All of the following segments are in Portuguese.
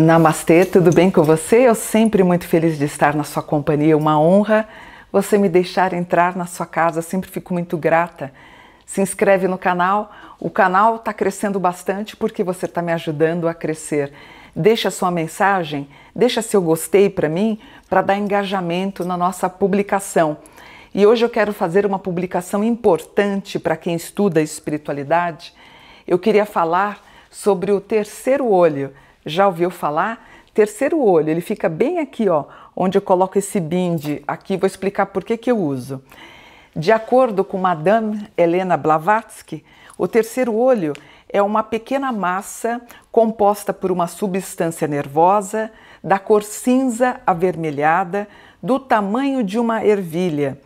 Namastê, tudo bem com você? Eu sempre muito feliz de estar na sua companhia, uma honra você me deixar entrar na sua casa, sempre fico muito grata. Se inscreve no canal, o canal está crescendo bastante porque você está me ajudando a crescer. Deixa sua mensagem, deixa seu gostei para mim, para dar engajamento na nossa publicação. E hoje eu quero fazer uma publicação importante para quem estuda espiritualidade. Eu queria falar sobre o terceiro olho já ouviu falar? Terceiro olho, ele fica bem aqui, ó, onde eu coloco esse binde. Aqui vou explicar por que, que eu uso. De acordo com Madame Helena Blavatsky, o terceiro olho é uma pequena massa composta por uma substância nervosa da cor cinza avermelhada, do tamanho de uma ervilha.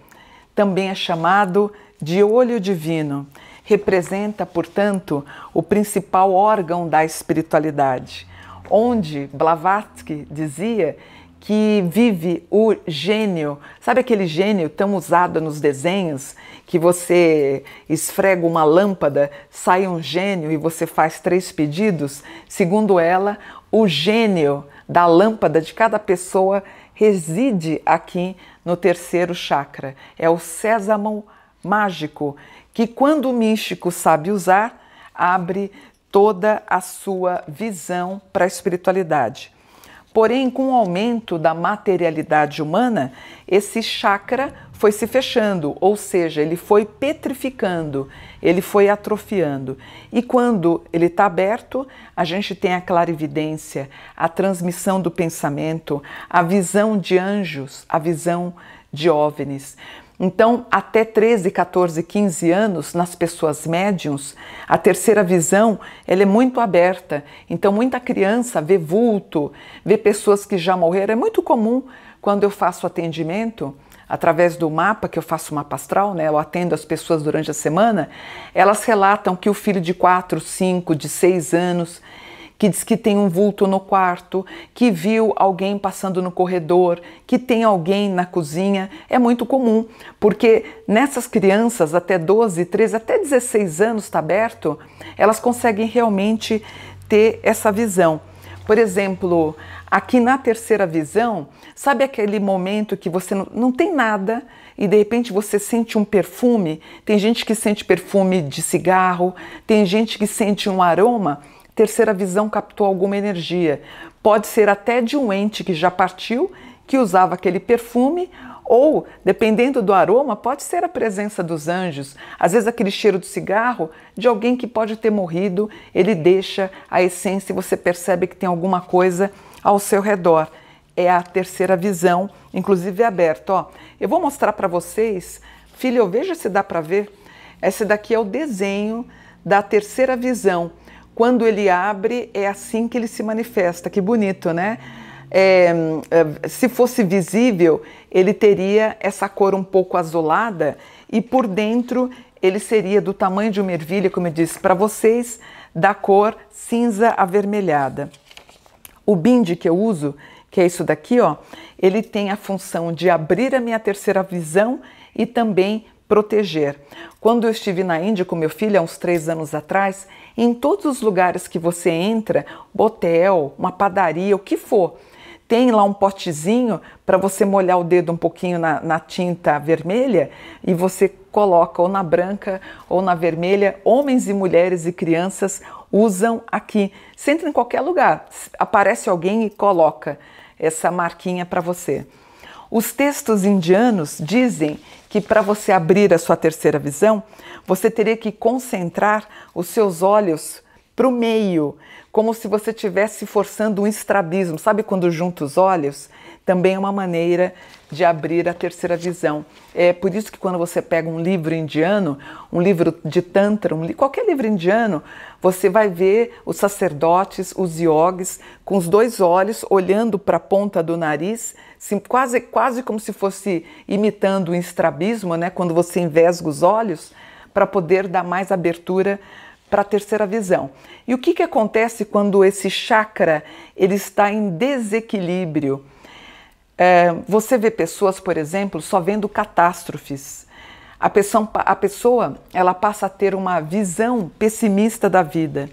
Também é chamado de olho divino. Representa, portanto, o principal órgão da espiritualidade onde Blavatsky dizia que vive o gênio. Sabe aquele gênio tão usado nos desenhos que você esfrega uma lâmpada, sai um gênio e você faz três pedidos? Segundo ela, o gênio da lâmpada de cada pessoa reside aqui no terceiro chakra. É o sésamo mágico que quando o místico sabe usar, abre toda a sua visão para a espiritualidade. Porém, com o aumento da materialidade humana, esse chakra foi se fechando, ou seja, ele foi petrificando, ele foi atrofiando. E quando ele está aberto, a gente tem a clarividência, a transmissão do pensamento, a visão de anjos, a visão de OVNIs. Então, até 13, 14, 15 anos, nas pessoas médiums, a terceira visão ela é muito aberta. Então, muita criança vê vulto, vê pessoas que já morreram. É muito comum quando eu faço atendimento, através do mapa, que eu faço mapa astral, né, eu atendo as pessoas durante a semana, elas relatam que o filho de 4, 5, de 6 anos que diz que tem um vulto no quarto, que viu alguém passando no corredor, que tem alguém na cozinha, é muito comum, porque nessas crianças até 12, 13, até 16 anos está aberto, elas conseguem realmente ter essa visão. Por exemplo, aqui na terceira visão, sabe aquele momento que você não, não, tem nada e de repente você sente um perfume? Tem gente que sente perfume de cigarro, tem gente que sente um aroma terceira visão captou alguma energia. Pode ser até de um ente que já partiu, que usava aquele perfume, ou, dependendo do aroma, pode ser a presença dos anjos. Às vezes, aquele cheiro de cigarro de alguém que pode ter morrido, ele deixa a essência e você percebe que tem alguma coisa ao seu redor. É a terceira visão, inclusive é aberta. Ó, eu vou mostrar para vocês, filho, veja se dá para ver. Esse daqui é o desenho da terceira visão. Quando ele abre, é assim que ele se manifesta. Que bonito, né? É, é, se fosse visível, ele teria essa cor um pouco azulada e por dentro ele seria do tamanho de uma ervilha, como eu disse para vocês, da cor cinza avermelhada. O bind que eu uso, que é isso daqui, ó, ele tem a função de abrir a minha terceira visão e também proteger. Quando eu estive na Índia com meu filho há uns três anos atrás, em todos os lugares que você entra, botel, uma padaria, o que for, tem lá um potezinho para você molhar o dedo um pouquinho na, na, tinta vermelha e você coloca ou na branca ou na vermelha. Homens e mulheres e crianças usam aqui. Você entra em qualquer lugar, aparece alguém e coloca essa marquinha para você. Os textos indianos dizem que para você abrir a sua terceira visão, você teria que concentrar os seus olhos para o meio, como se você estivesse forçando um estrabismo. Sabe quando junta os olhos? Também é uma maneira de abrir a terceira visão. É por isso que quando você pega um livro indiano, um livro de Tantra, um li qualquer livro indiano, você vai ver os sacerdotes, os yogis, com os dois olhos olhando para a ponta do nariz, quase, quase como se fosse imitando um estrabismo, né? quando você envesga os olhos para poder dar mais abertura para a terceira visão. E o que, que acontece quando esse chakra ele está em desequilíbrio? É, você vê pessoas, por exemplo, só vendo catástrofes. A pessoa, a pessoa ela passa a ter uma visão pessimista da vida.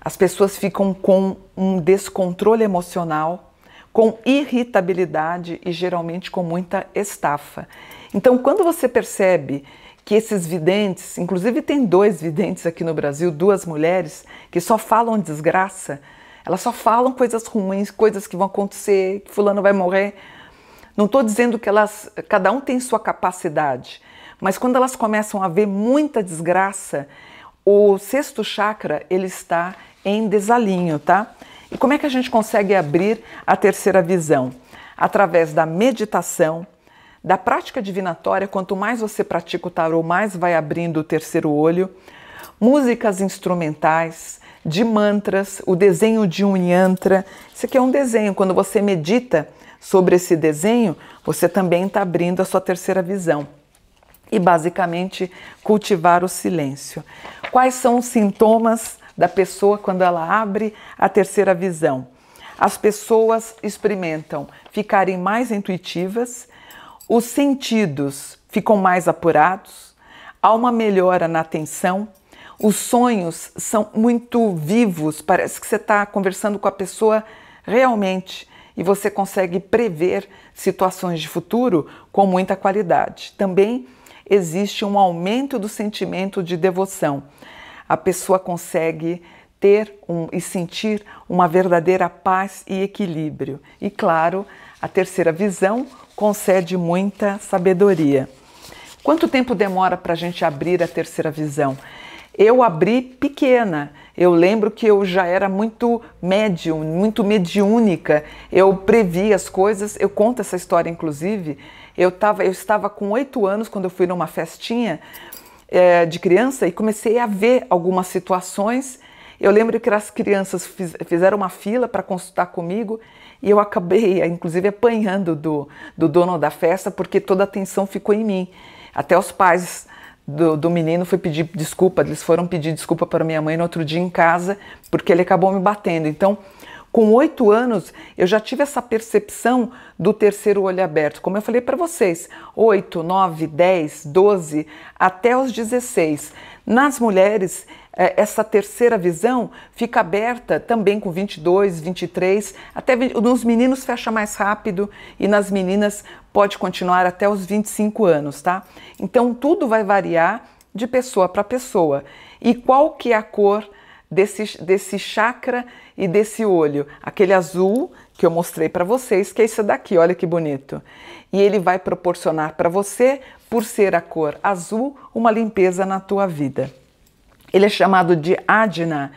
As pessoas ficam com um descontrole emocional, com irritabilidade e geralmente com muita estafa. Então, quando você percebe que esses videntes, inclusive tem dois videntes aqui no Brasil, duas mulheres, que só falam desgraça, elas só falam coisas ruins, coisas que vão acontecer, que fulano vai morrer. Não estou dizendo que elas, cada um tem sua capacidade, mas quando elas começam a ver muita desgraça, o sexto chakra ele está em desalinho, tá? E como é que a gente consegue abrir a terceira visão? Através da meditação, da prática divinatória, quanto mais você pratica o tarô, mais vai abrindo o terceiro olho. Músicas instrumentais, de mantras, o desenho de um yantra. Isso aqui é um desenho. Quando você medita sobre esse desenho, você também está abrindo a sua terceira visão. E basicamente cultivar o silêncio. Quais são os sintomas da pessoa quando ela abre a terceira visão? As pessoas experimentam ficarem mais intuitivas, os sentidos ficam mais apurados, há uma melhora na atenção, os sonhos são muito vivos, parece que você está conversando com a pessoa realmente e você consegue prever situações de futuro com muita qualidade. Também existe um aumento do sentimento de devoção. A pessoa consegue ter um, e sentir uma verdadeira paz e equilíbrio. E claro, a terceira visão concede muita sabedoria. Quanto tempo demora para a gente abrir a terceira visão? Eu abri pequena. Eu lembro que eu já era muito médium, muito mediúnica. Eu previ as coisas. Eu conto essa história, inclusive. Eu, tava, eu estava com oito anos quando eu fui numa festinha é, de criança e comecei a ver algumas situações eu lembro que as crianças fizeram uma fila para consultar comigo e eu acabei, inclusive, apanhando do, do dono da festa porque toda a atenção ficou em mim. Até os pais do, do, menino foi pedir desculpa, eles foram pedir desculpa para minha mãe no outro dia em casa, porque ele acabou me batendo. Então, com oito anos, eu já tive essa percepção do terceiro olho aberto. Como eu falei para vocês, oito, nove, dez, doze, até os 16. Nas mulheres, é, essa terceira visão fica aberta também com 22, 23, até nos meninos fecha mais rápido e nas meninas pode continuar até os 25 anos, tá? Então tudo vai variar de pessoa para pessoa. E qual que é a cor desse, desse chakra e desse olho. Aquele azul que eu mostrei para vocês, que é esse daqui, olha que bonito. E ele vai proporcionar para você, por ser a cor azul, uma limpeza na tua vida. Ele é chamado de Adna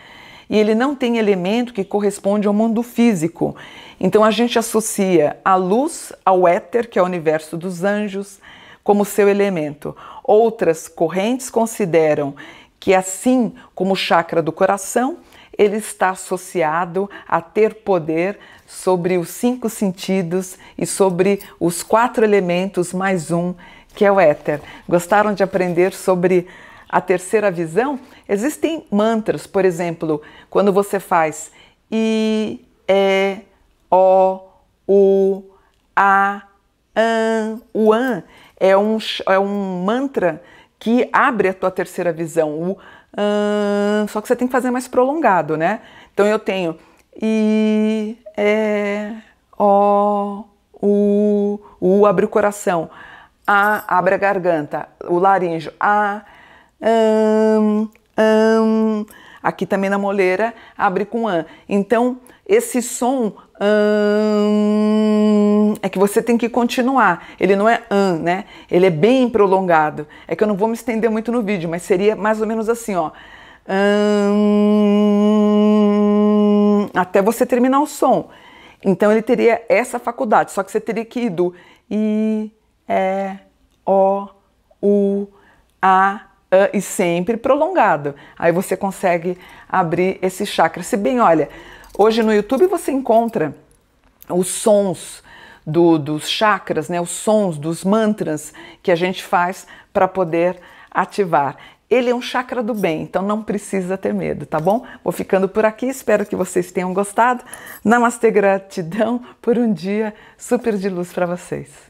e ele não tem elemento que corresponde ao mundo físico. Então a gente associa a luz ao éter, que é o universo dos anjos, como seu elemento. Outras correntes consideram que assim como o chakra do coração, ele está associado a ter poder sobre os cinco sentidos e sobre os quatro elementos mais um, que é o éter. Gostaram de aprender sobre a terceira visão? Existem mantras, por exemplo, quando você faz I, E, O, U, A, An, Uan, é um, é um mantra que abre a tua terceira visão. O, hum, só que você tem que fazer mais prolongado, né? Então eu tenho I, E, é, O, U, U abre o coração, A abre a garganta, o laríngeo, A, um, um, Aqui também na moleira abre com an. Então, esse som an é que você tem que continuar. Ele não é an, né? Ele é bem prolongado. É que eu não vou me estender muito no vídeo, mas seria mais ou menos assim, ó. an até você terminar o som. Então ele teria essa faculdade, só que você teria que ir do i, e, é, o, u, a, uh, e sempre prolongado. Aí você consegue abrir esse chakra. Se bem, olha, hoje no YouTube você encontra os sons do, dos chakras, né, os sons dos mantras que a gente faz para poder ativar. Ele é um chakra do bem, então não precisa ter medo, tá bom? Vou ficando por aqui, espero que vocês tenham gostado. Namastê, gratidão por um dia super de luz para vocês.